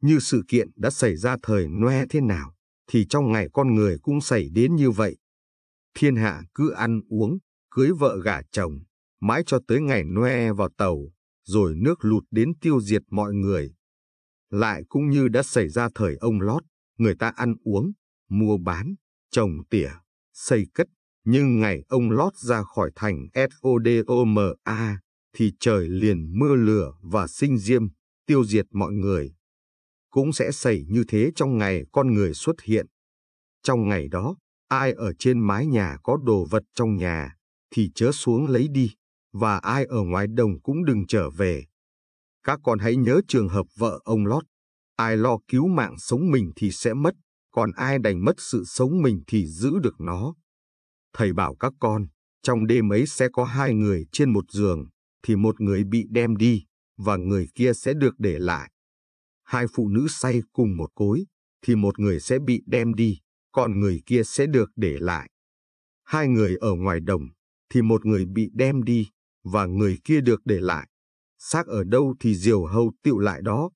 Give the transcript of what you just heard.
như sự kiện đã xảy ra thời Noe thế nào, thì trong ngày con người cũng xảy đến như vậy. Thiên hạ cứ ăn uống, cưới vợ gả chồng, mãi cho tới ngày Noe vào tàu, rồi nước lụt đến tiêu diệt mọi người. Lại cũng như đã xảy ra thời ông Lót, người ta ăn uống, mua bán, trồng tỉa, xây cất, nhưng ngày ông Lót ra khỏi thành s o o d m a thì trời liền mưa lửa và sinh diêm, tiêu diệt mọi người cũng sẽ xảy như thế trong ngày con người xuất hiện. Trong ngày đó, ai ở trên mái nhà có đồ vật trong nhà, thì chớ xuống lấy đi, và ai ở ngoài đồng cũng đừng trở về. Các con hãy nhớ trường hợp vợ ông Lót, ai lo cứu mạng sống mình thì sẽ mất, còn ai đành mất sự sống mình thì giữ được nó. Thầy bảo các con, trong đêm ấy sẽ có hai người trên một giường, thì một người bị đem đi, và người kia sẽ được để lại hai phụ nữ say cùng một cối, thì một người sẽ bị đem đi, còn người kia sẽ được để lại. Hai người ở ngoài đồng, thì một người bị đem đi, và người kia được để lại. Xác ở đâu thì diều hầu tiệu lại đó,